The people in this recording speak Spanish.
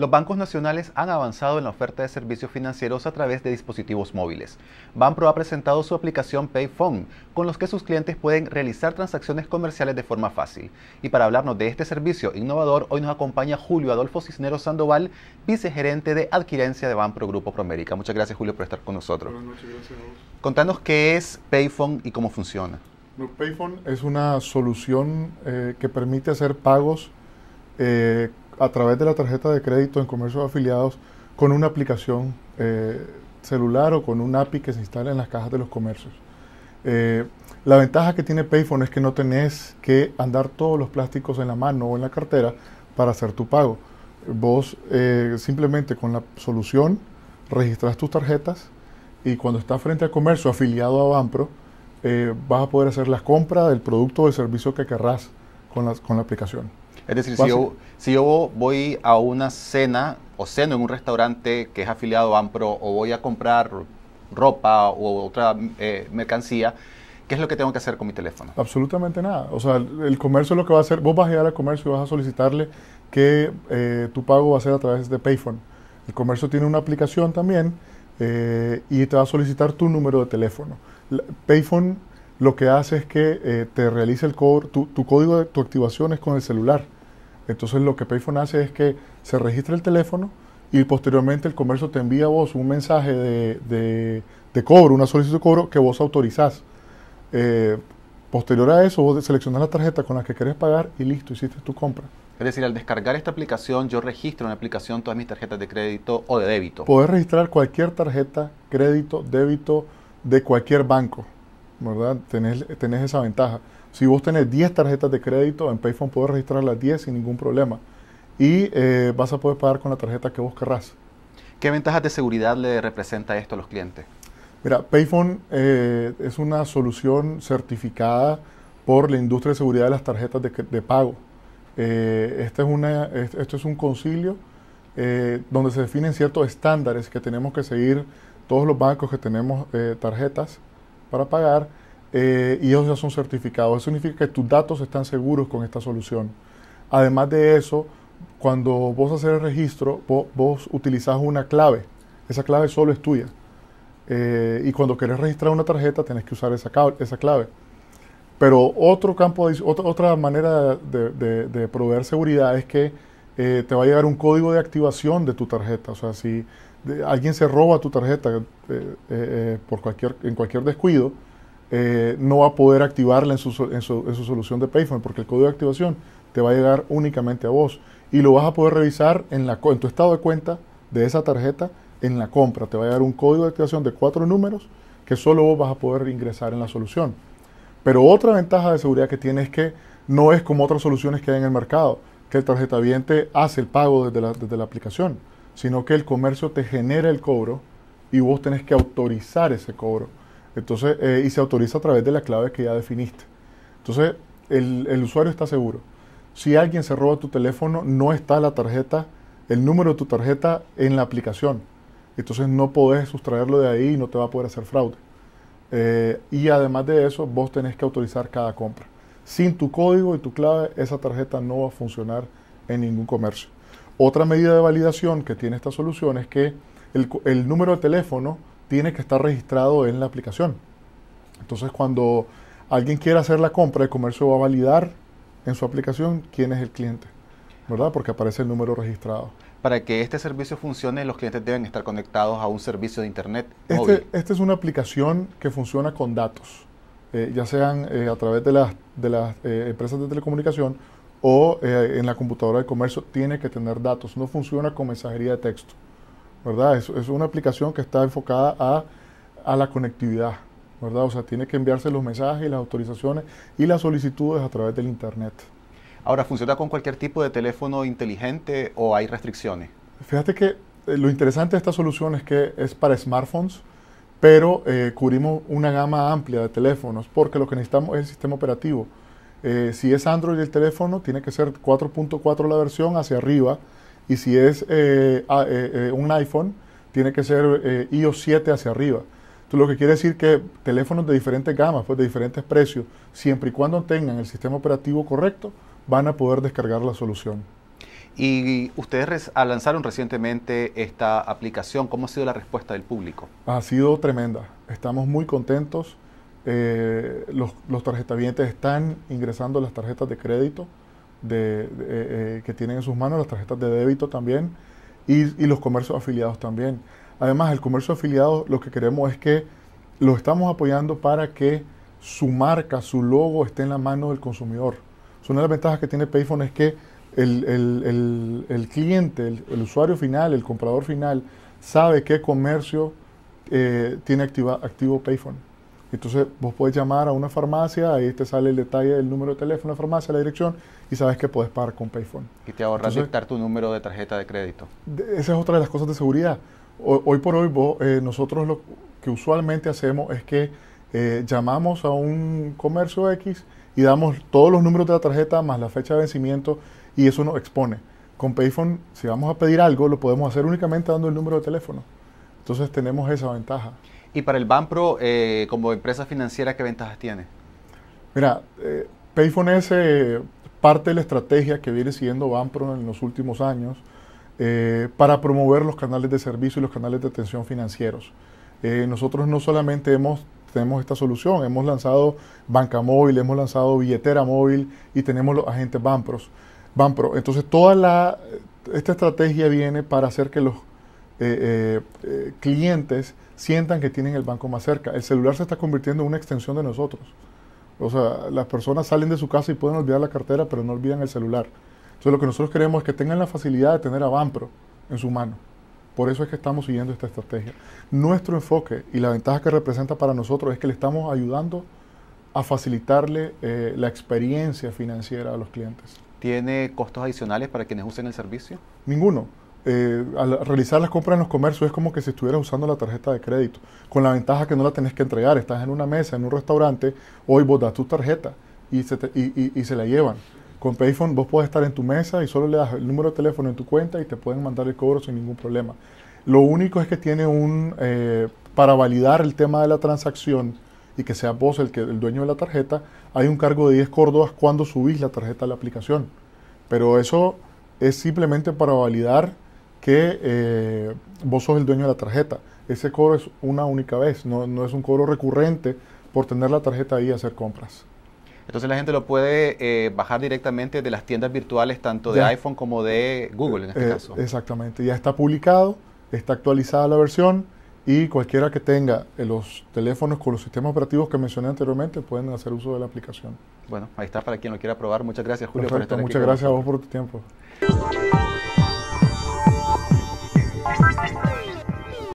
Los bancos nacionales han avanzado en la oferta de servicios financieros a través de dispositivos móviles. Banpro ha presentado su aplicación PayPhone, con los que sus clientes pueden realizar transacciones comerciales de forma fácil. Y para hablarnos de este servicio innovador, hoy nos acompaña Julio Adolfo Cisneros Sandoval, vicegerente de adquirencia de Banpro Grupo Promérica. Muchas gracias, Julio, por estar con nosotros. Buenas noches, gracias a Contanos qué es PayPhone y cómo funciona. Payphone es una solución eh, que permite hacer pagos eh, a través de la tarjeta de crédito en comercios afiliados con una aplicación eh, celular o con un API que se instala en las cajas de los comercios. Eh, la ventaja que tiene Payphone es que no tenés que andar todos los plásticos en la mano o en la cartera para hacer tu pago. Vos eh, simplemente con la solución registras tus tarjetas y cuando estás frente al comercio afiliado a Banpro, vas a poder hacer la compra del producto o el servicio que querrás con la aplicación. Es decir, si yo, voy a una cena o ceno en un restaurante que es afiliado a AMPRO o voy a comprar ropa o otra eh, mercancía, ¿qué es lo que tengo que hacer con mi teléfono? Absolutamente nada. O sea, el comercio lo que va a hacer, vos vas a llegar al comercio y vas a solicitarle que eh, tu pago va a ser a través de Payphone. El comercio tiene una aplicación también eh, y te va a solicitar tu número de teléfono. Payphone lo que hace es que te realiza el tu, tu, código de tu activación es con el celular. Entonces lo que Payphone hace es que se registra el teléfono y posteriormente el comercio te envía a vos un mensaje de, cobro, una solicitud de cobro que vos autorizás. Eh, posterior a eso, vos seleccionás la tarjeta con la que querés pagar y listo, hiciste tu compra. Es decir, al descargar esta aplicación, yo registro en la aplicación todas mis tarjetas de crédito o de débito. Podés registrar cualquier tarjeta, crédito, débito de cualquier banco, ¿verdad? tenés esa ventaja. Si vos tenés 10 tarjetas de crédito, en Payphone puedes registrar las 10 sin ningún problema y eh, vas a poder pagar con la tarjeta que vos querrás. ¿Qué ventajas de seguridad le representa esto a los clientes? Mira, Payphone eh, es una solución certificada por la industria de seguridad de las tarjetas de, pago. este, es una, este es un concilio donde se definen ciertos estándares que tenemos que seguir todos los bancos que tenemos tarjetas para pagar eh, y ellos ya son certificados. Eso significa que tus datos están seguros con esta solución. Además de eso, cuando vos haces el registro, vos, utilizás una clave. Esa clave solo es tuya. Eh, y cuando querés registrar una tarjeta, tenés que usar esa, esa clave. Pero otro campo, otra, otra manera de, proveer seguridad es que eh, te va a llegar un código de activación de tu tarjeta. O sea, si alguien se roba tu tarjeta por cualquier, en cualquier descuido, eh, no va a poder activarla en su, solución de Payphone, porque el código de activación te va a llegar únicamente a vos y lo vas a poder revisar en, la, tu estado de cuenta de esa tarjeta en la compra. Te va a llegar un código de activación de cuatro números que solo vos vas a poder ingresar en la solución. Pero otra ventaja de seguridad que tiene es que no es como otras soluciones que hay en el mercado, que el tarjeta viente hace el pago desde la, desde la aplicación, sino que el comercio te genera el cobro y vos tenés que autorizar ese cobro. Entonces, eh, y se autoriza a través de la clave que ya definiste. Entonces, el, usuario está seguro. Si alguien se roba tu teléfono, no está la tarjeta, el número de tu tarjeta en la aplicación. Entonces no podés sustraerlo de ahí y no te va a poder hacer fraude. Eh, y además de eso, vos tenés que autorizar cada compra. Sin tu código y tu clave, esa tarjeta no va a funcionar en ningún comercio. Otra medida de validación que tiene esta solución es que el, el número de teléfono tiene que estar registrado en la aplicación. Entonces cuando alguien quiera hacer la compra, el comercio va a validar en su aplicación quién es el cliente, ¿verdad? Porque aparece el número registrado. Para que este servicio funcione, los clientes deben estar conectados a un servicio de Internet. Este, esta es una aplicación que funciona con datos, eh, ya sean eh, a través de las, de las eh, empresas de telecomunicación o en la computadora de comercio, tiene que tener datos, no funciona con mensajería de texto. Es, una aplicación que está enfocada a, la conectividad, O sea, tiene que enviarse los mensajes, las autorizaciones y las solicitudes a través del Internet. Ahora, ¿funciona con cualquier tipo de teléfono inteligente o hay restricciones? Fíjate que eh, lo interesante de esta solución es que es para smartphones, pero eh, cubrimos una gama amplia de teléfonos porque lo que necesitamos es el sistema operativo. Eh, si es Android el teléfono, tiene que ser 4.4 la versión hacia arriba y si es eh, eh, eh, un iPhone, tiene que ser iOS 7 hacia arriba. lo que quiere decir que teléfonos de diferentes gamas, pues de diferentes precios, siempre y cuando tengan el sistema operativo correcto, van a poder descargar la solución. Y ustedes ah, lanzaron recientemente esta aplicación. ¿Cómo ha sido la respuesta del público? Ha sido tremenda. Estamos muy contentos. los, los, tarjetavientes están ingresando las tarjetas de crédito. Eh, eh, que tienen en sus manos, las tarjetas de débito también y, los comercios afiliados también. Además, el comercio afiliado lo que queremos es que lo estamos apoyando para que su marca, su logo esté en la mano del consumidor. una de las ventajas que tiene Payphone es que el, cliente, el, usuario final, el comprador final, sabe qué comercio eh, tiene activo Payphone. Entonces vos podés llamar a una farmacia, ahí te sale el detalle del número de teléfono de farmacia, la dirección, y sabes que puedes pagar con Payphone. Y te ahorras dictar tu número de tarjeta de crédito. Esa es otra de las cosas de seguridad. hoy por hoy vos, eh, nosotros lo que usualmente hacemos es que eh, llamamos a un comercio X y damos todos los números de la tarjeta más la fecha de vencimiento y eso nos expone. Con Payphone, si vamos a pedir algo, lo podemos hacer únicamente dando el número de teléfono. Entonces tenemos esa ventaja. ¿Y para el Banpro, eh, como empresa financiera, qué ventajas tiene? Mira, Payphone es parte de la estrategia que viene siguiendo Banpro en los últimos años eh, para promover los canales de servicio y los canales de atención financieros. Eh, nosotros no solamente hemos, tenemos esta solución, hemos lanzado banca móvil, hemos lanzado billetera móvil y tenemos los agentes Banpros. Banpro. Entonces, toda la, esta estrategia viene para hacer que los eh, clientes sientan que tienen el banco más cerca. El celular se está convirtiendo en una extensión de nosotros. O sea, las personas salen de su casa y pueden olvidar la cartera, pero no olvidan el celular. Entonces, lo que nosotros queremos es que tengan la facilidad de tener a Banpro en su mano. Por eso es que estamos siguiendo esta estrategia. Nuestro enfoque y la ventaja que representa para nosotros es que le estamos ayudando a facilitarle eh, la experiencia financiera a los clientes. ¿Tiene costos adicionales para quienes usen el servicio? Ninguno. Eh, al realizar las compras en los comercios es como que si estuvieras usando la tarjeta de crédito, con la ventaja que no la tenés que entregar, estás en una mesa, en un restaurante, hoy vos das tu tarjeta y se, y, y, se la llevan. Con Payphone vos podés estar en tu mesa y solo le das el número de teléfono en tu cuenta y te pueden mandar el cobro sin ningún problema. Lo único es que tiene un, eh, para validar el tema de la transacción y que sea vos el, que, el dueño de la tarjeta, hay un cargo de 10 córdobas cuando subís la tarjeta a la aplicación. Pero eso es simplemente para validar que eh, vos sos el dueño de la tarjeta. Ese cobro es una única vez, no, es un cobro recurrente por tener la tarjeta ahí y hacer compras. Entonces la gente lo puede eh, bajar directamente de las tiendas virtuales, tanto de iPhone como de Google en este eh, caso. Exactamente, ya está publicado, está actualizada la versión y cualquiera que tenga los teléfonos con los sistemas operativos que mencioné anteriormente pueden hacer uso de la aplicación. Bueno, ahí está para quien lo quiera probar. Muchas gracias Julio por estar aquí Muchas gracias a vos por tu tiempo.